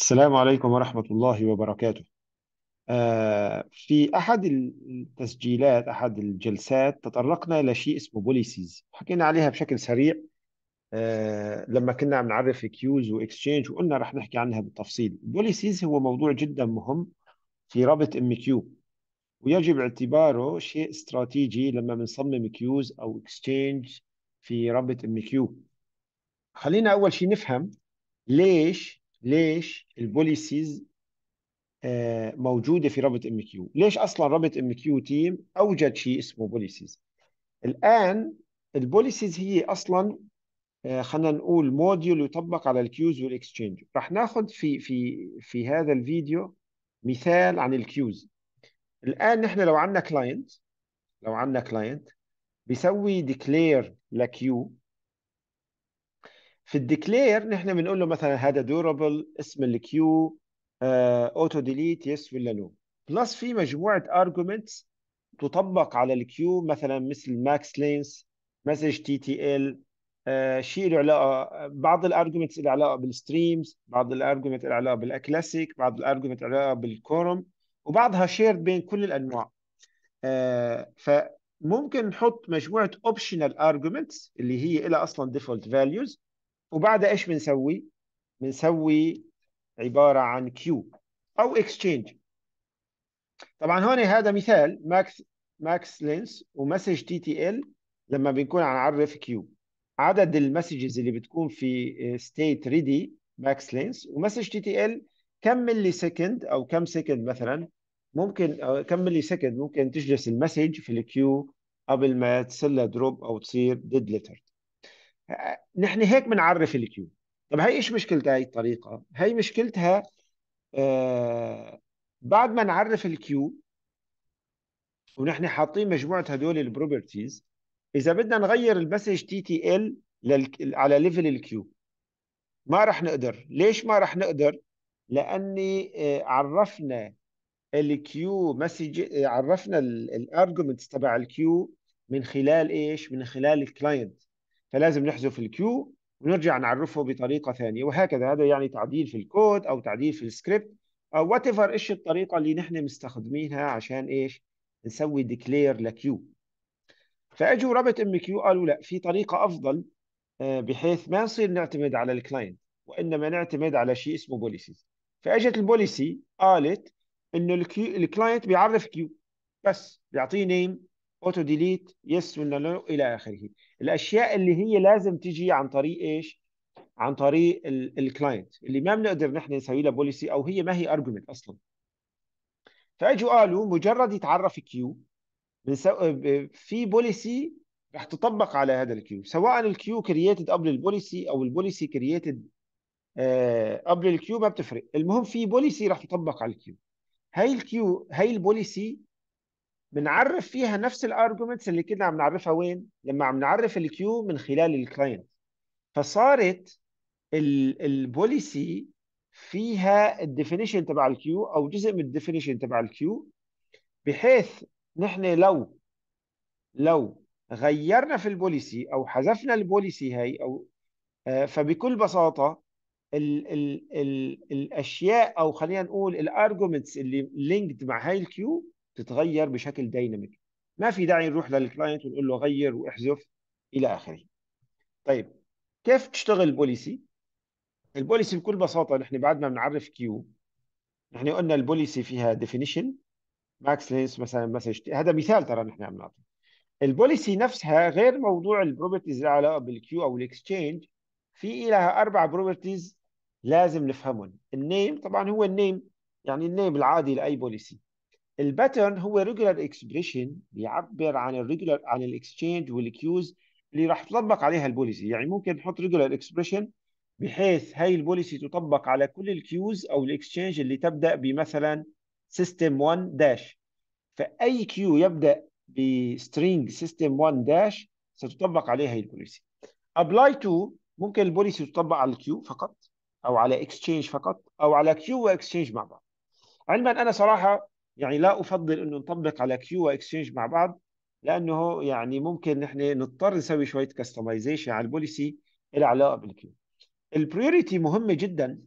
السلام عليكم ورحمة الله وبركاته آه، في أحد التسجيلات أحد الجلسات تطرقنا إلى شيء اسمه بوليسيز حكينا عليها بشكل سريع آه، لما كنا عم نعرف كيوز واكسشينج وقلنا رح نحكي عنها بالتفصيل بوليسيز هو موضوع جدا مهم في رابط ام كيو ويجب اعتباره شيء استراتيجي لما بنصمم كيوز او اكسشينج في رابط ام كيو خلينا اول شيء نفهم ليش ليش البوليسيز آه، موجوده في رابط ام كيو ليش اصلا رابط ام كيو تيم اوجد شيء اسمه بوليسيز الان البوليسيز هي اصلا آه، خلينا نقول موديول يطبق على الكيوز والاكسشينج رح ناخذ في في في هذا الفيديو مثال عن الكيوز الان نحن لو عندنا كلاينت لو عندنا كلاينت بيسوي ديكلير لكيو في الديكلير نحن بنقول له مثلا هذا دورابل اسم الكيو اوتو ديليت يس ولا نو بلس في مجموعه ارجومنتس تطبق على الكيو مثلا مثل ماكس لينس مسج تي تي ال شيء له علاقه بعض الارجومنتس له علاقه بالستريمز بعض الارجومنت له علاقه بالاكلاسيك بعض الارجومنت له علاقه بالكورم وبعضها شيرد بين كل الانواع آه، فممكن نحط مجموعه اوبشنال ارجومنتس اللي هي لها اصلا ديفولت فاليوز وبعدها ايش بنسوي؟ بنسوي عباره عن كيو او اكسشينج طبعا هون هذا مثال ماكس ماكس لينس ومسج تي تي ال لما بنكون عم نعرف كيو عدد المسجز اللي بتكون في ستيت ريدي ماكس لينس ومسج تي تي ال كم ملي سكند او كم سكند مثلا ممكن آه، كم ملي سكند ممكن تجلس المسج في الكيو قبل ما تصير دروب او تصير ديد ليتر نحن هيك بنعرف الكيو طب هي ايش مشكلتها هاي الطريقه هي مشكلتها آه بعد ما نعرف الكيو ونحن حاطين مجموعه هدول البروبرتيز اذا بدنا نغير المسج تي تي ال على ليفل الكيو ما راح نقدر ليش ما راح نقدر لاني آه، عرفنا الكيو مسج آه، عرفنا الارجمنتس تبع الكيو من خلال ايش من خلال الكلاينت فلازم نحذف الكيو ونرجع نعرفه بطريقه ثانيه وهكذا هذا يعني تعديل في الكود او تعديل في السكريبت او وات ايفر ايش الطريقه اللي نحن مستخدمينها عشان ايش نسوي ديكلير لكيو فاجوا ربط ام كيو قالوا لا في طريقه افضل آه، بحيث ما نصير نعتمد على الكلاينت وانما نعتمد على شيء اسمه بوليسيز فاجت البوليسي قالت انه الكلاينت بيعرف كيو بس بيعطيه نيم اوتو ديليت يس ولا نو الى اخره الاشياء اللي هي لازم تيجي عن طريق ايش عن طريق الكلاينت اللي ما بنقدر نحن نسوي لها بوليسي او هي ما هي ارجيومنت اصلا فاجوا قالوا مجرد يتعرف كيو آه، في بوليسي رح تطبق على هذا الكيو سواء الكيو كرييتد قبل البوليسي او البوليسي كرييتد آه، قبل الكيو ما بتفرق المهم في بوليسي رح تطبق على الكيو هاي الكيو هاي البوليسي بنعرف فيها نفس الارجمنتس اللي كنا عم نعرفها وين؟ لما عم نعرف الكيو من خلال الكلاينت فصارت البوليسي فيها الديفينيشن تبع الكيو او جزء من الديفينيشن تبع الكيو بحيث نحن لو لو غيرنا في البوليسي او حذفنا البوليسي هي او آه، فبكل بساطه الـ الـ الـ الاشياء او خلينا نقول الارجومنتس اللي لينكد مع هاي الكيو تتغير بشكل دايناميك ما في داعي نروح للكلاينت ونقول له غير واحذف الى اخره طيب كيف تشتغل البوليسي البوليسي بكل بساطه نحن بعد ما بنعرف كيو نحن قلنا البوليسي فيها ديفينيشن ماكس لينس مثلا مسج هذا مثال ترى نحن عم نعطي البوليسي نفسها غير موضوع البروبرتيز اللي علاقه بالكيو او الاكسشينج في لها اربع بروبرتيز لازم نفهمهم النيم طبعا هو النيم يعني النيم العادي لاي بوليسي الباترن هو ريجولار اكسبريشن بيعبر عن الريجولار عن الاكسشينج والكيوز اللي راح تطبق عليها البوليسي يعني ممكن نحط ريجولار اكسبريشن بحيث هاي البوليسي تطبق على كل الكيوز او الاكسشينج اللي تبدا بمثلا سيستم 1 داش فاي كيو يبدا بسترينج سيستم 1 داش ستطبق عليه هي البوليسي ابلاي تو ممكن البوليسي تطبق على الكيو فقط او على اكسشينج فقط او على كيو واكسشينج مع بعض علما انا صراحه يعني لا افضل انه نطبق على كيو واكسشينج مع بعض لانه يعني ممكن نحن نضطر نسوي شويه كستمايزيشن على البوليسي لها علاقه بالكيو البريوريتي مهمه جدا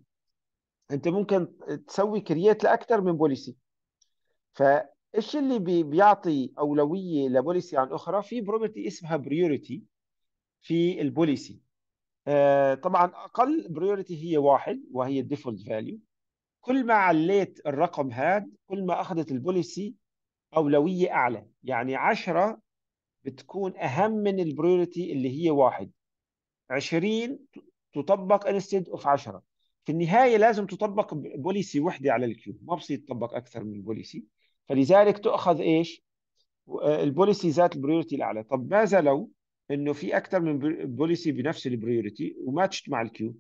انت ممكن تسوي كرييت لاكثر من بوليسي فايش اللي بي بيعطي اولويه لبوليسي عن اخرى في بروبرتي اسمها بريوريتي في البوليسي آه طبعا اقل بريوريتي هي واحد وهي الديفولت فاليو كل ما عليت الرقم هذا كل ما اخذت البوليسي اولويه اعلى يعني 10 بتكون اهم من البريورتي اللي هي واحد 20 تطبق انستد اوف 10 في النهايه لازم تطبق بوليسي وحده على الكيو ما بصير تطبق اكثر من بوليسي فلذلك تؤخذ ايش البوليسي ذات البريورتي الاعلى طب ماذا لو انه في اكثر من بوليسي بنفس البريورتي وما تجتمع الكيو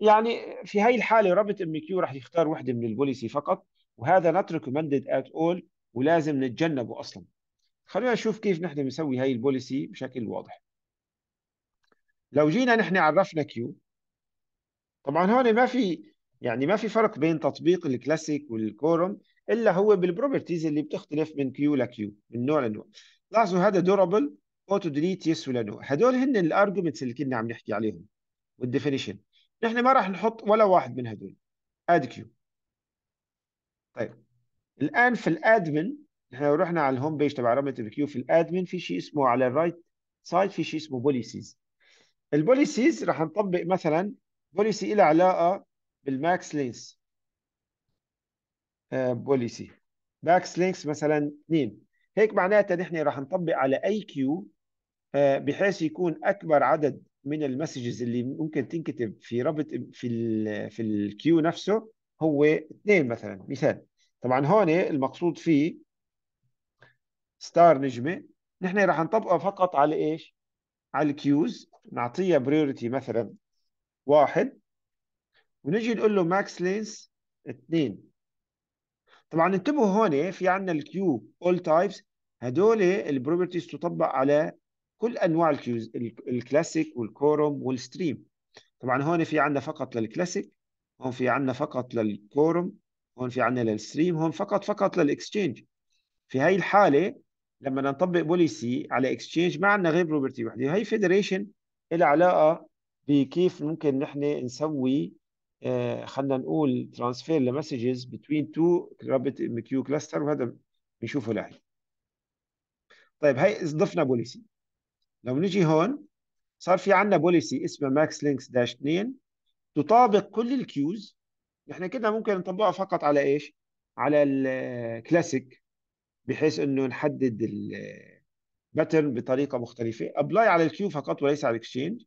يعني في هاي الحالة رابط ام كيو رح يختار وحدة من البوليسي فقط وهذا نوت ريكومندد ات اول ولازم نتجنبه اصلا خلينا نشوف كيف نحن بنسوي هاي البوليسي بشكل واضح لو جينا نحن عرفنا كيو طبعا هون ما في يعني ما في فرق بين تطبيق الكلاسيك والكورم الا هو بالبروبرتيز اللي بتختلف من كيو لكيو من نوع لنوع لاحظوا هذا دورابل اوتو ديليت يس ولا نو هدول هن الارجمنتس اللي كنا عم نحكي عليهم والديفينيشن نحن يعني ما راح نحط ولا واحد من هذول اد كيو طيب الان في الادمن نحن لو رحنا على الهوم بيج تبع رامبل كيو في الادمن في شيء اسمه على الرايت سايد في شيء اسمه بوليسيز البوليسيز راح نطبق مثلا بوليسي إلى علاقه بالماكس لينكس بوليسي ماكس لينكس مثلا 2 هيك معناتها نحن راح نطبق على اي كيو آه، بحيث يكون اكبر عدد من المسجز اللي ممكن تنكتب في رابط في الـ في الكيو نفسه هو اثنين مثلا مثال طبعا هون المقصود فيه ستار نجمه نحن راح نطبقه فقط على ايش؟ على الكيوز نعطيها بريورتي مثلا واحد ونجي نقول له ماكس لينس اثنين طبعا انتبهوا هون في عندنا الكيو اول تايبس هدول البروبرتيز تطبق على كل انواع الكيوز الكلاسيك والكورم والستريم طبعا هون في عندنا فقط للكلاسيك هون في عندنا فقط للكورم هون في عندنا للستريم هون فقط فقط للاكستشينج في هاي الحاله لما نطبق بوليسي على اكستشينج ما عندنا غير بروبرتي وحده هي فيدريشن لها علاقه بكيف ممكن نحن نسوي آه خلينا نقول ترانسفير لمسجز بتوين تو رابط ام كيو كلاستر وهذا بنشوفه لاحقا طيب هي ضفنا بوليسي لو نجي هون صار في عندنا بوليسي اسمها ماكس لينكس داش 2 تطابق كل الكيوز نحن كنا ممكن نطبقها فقط على ايش؟ على الكلاسيك بحيث انه نحدد الباترن بطريقه مختلفه ابلاي على الكيو فقط وليس على الاكسشينج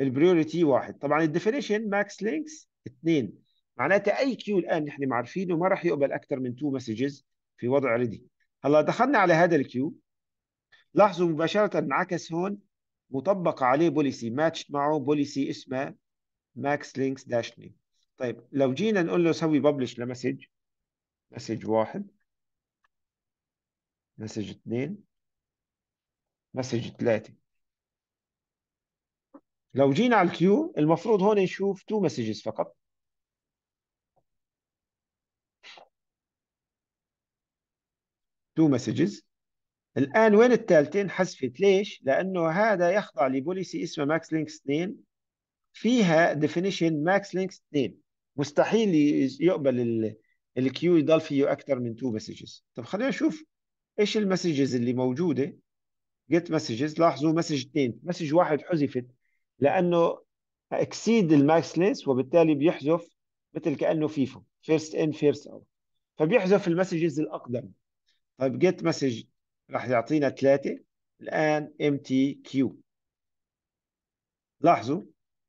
البريوريتي واحد طبعا الديفينيشن ماكس لينكس 2 معناتها اي كيو الان نحن عارفينه ما راح يقبل اكثر من تو مسجز في وضع ريدي هلا دخلنا على هذا الكيو لاحظوا مباشرة انعكس هون مطبق عليه بوليسي ماتش معه بوليسي اسمه ماكس لينكس داش لينك طيب لو جينا نقول له سوي ببلش لمسج مسج واحد مسج اثنين مسج ثلاثة لو جينا على الكيو المفروض هون نشوف تو مسجز فقط تو مسجز الآن وين الثالثين حذفت ليش؟ لأنه هذا يخضع لبوليسي اسمه ماكس لينكس 2 فيها ديفينيشن ماكس لينكس 2 مستحيل يقبل الكيو يضل فيه أكثر من تو مسجز طب خلينا نشوف إيش المسجز اللي موجودة جيت مسجز لاحظوا مسج 2 مسج واحد حذفت لأنه اكسيد الماكس لينكس وبالتالي بيحذف مثل كأنه فيفو فيرست ان فيرست اوت فبيحذف المسجز الأقدم طيب جيت مسج راح يعطينا 3 الآن MTQ لاحظوا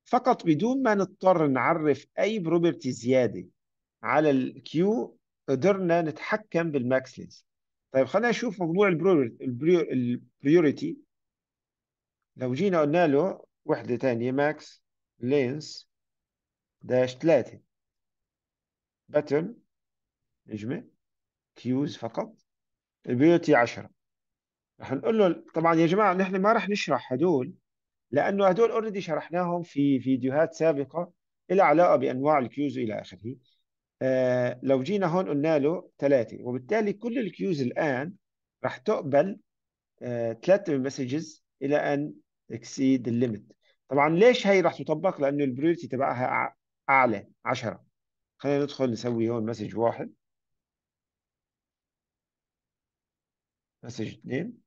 فقط بدون ما نضطر نعرف أي بروبرتي زيادة على الكيو قدرنا نتحكم بالماكس لينز طيب خلينا نشوف مجموع البريوريتي لو جينا قلنا له وحدة ثانية ماكس لينز داش 3 باترن نجمة كيوز فقط البريوريتي 10 رح نقول له طبعا يا جماعه نحن ما رح نشرح هدول لانه هدول اوريدي شرحناهم في فيديوهات سابقه لها علاقه بانواع الكيوز والى اخره آه لو جينا هون قلنا له ثلاثه وبالتالي كل الكيوز الان رح تقبل آه، ثلاثه مسجز الى ان اكسيد الليمت طبعا ليش هي رح تطبق لانه البريورتي تبعها اعلى 10 خلينا ندخل نسوي هون مسج واحد مسج اثنين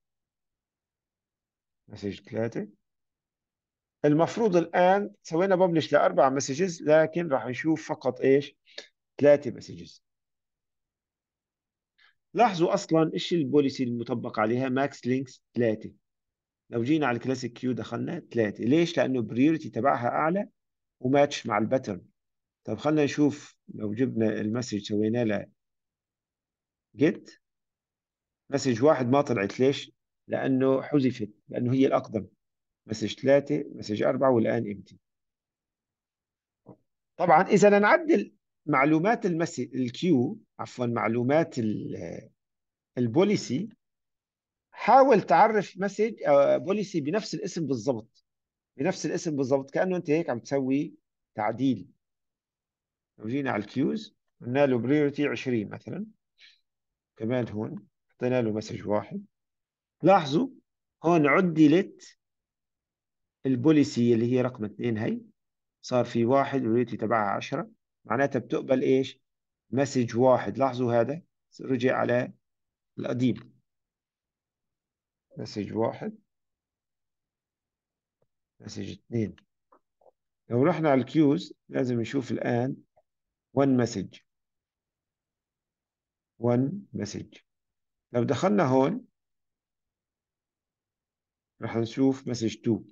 مسج ثلاثة المفروض الآن سوينا ببلش لأربع مسجز لكن راح نشوف فقط إيش ثلاثة مسجز لاحظوا أصلا إيش البوليسي المطبق عليها ماكس لينكس ثلاثة لو جينا على الكلاسيك كيو دخلنا ثلاثة ليش؟ لأنه بريورتي تبعها أعلى وماتش مع الباترن طب خلينا نشوف لو جبنا المسج سوينا له جيت مسج واحد ما طلعت ليش؟ لانه حذفت لانه هي الاقدم مسج 3 مسج 4 والان امتي طبعا اذا نعدل معلومات المسج الكيو عفوا معلومات البوليسي حاول تعرف مسج بوليسي آه، بنفس الاسم بالضبط بنفس الاسم بالضبط كانه انت هيك عم تسوي تعديل لو جينا على الكيوز قلنا له بريورتي 20 مثلا كمان هون حطينا له مسج واحد لاحظوا هون عدلت البوليسي اللي هي رقم اثنين هي صار في واحد والريتي تبعها 10 معناتها بتقبل ايش؟ مسج واحد لاحظوا هذا رجع على القديم مسج واحد مسج اثنين لو رحنا على الكيوز لازم نشوف الآن 1 مسج 1 مسج لو دخلنا هون راح نشوف مسج 2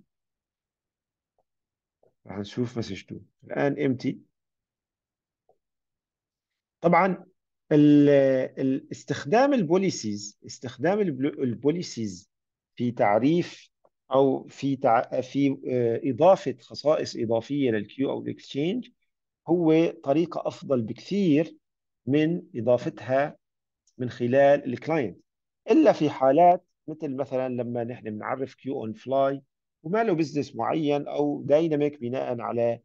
راح نشوف مسج 2 الان امتي طبعا استخدام البوليسيز استخدام البوليسيز في تعريف او في تع... في آه، اضافه خصائص اضافيه للكيو او الاكسشينج هو طريقه افضل بكثير من اضافتها من خلال الكلاينت الا في حالات مثل مثلا لما نحن بنعرف كيو اون فلاي وما له بزنس معين او دايناميك بناء على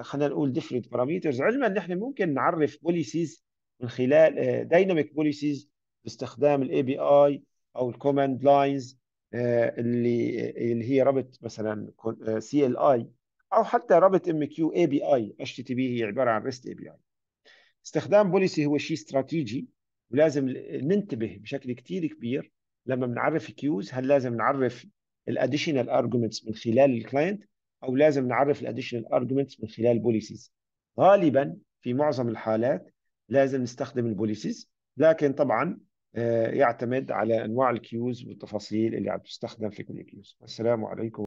خلينا نقول ديفرنت باراميترز علما نحن ممكن نعرف بوليسيز من خلال دايناميك آه، بوليسيز باستخدام الاي بي اي او الكوماند آه، لاينز اللي اللي هي ربط مثلا سي ال اي او حتى ربط ام كيو اي بي اي اتش تي تي بي هي عباره عن ريست اي بي اي استخدام بوليسي هو شيء استراتيجي ولازم ننتبه بشكل كثير كبير لما بنعرف كيوز هل لازم نعرف الاديشنال ارجمنتس من خلال الكلاينت او لازم نعرف الاديشنال ارجمنتس من خلال بوليسيز غالبا في معظم الحالات لازم نستخدم البوليسيز لكن طبعا آه، يعتمد على انواع الكيوز والتفاصيل اللي عم تستخدم في كل كيوز السلام عليكم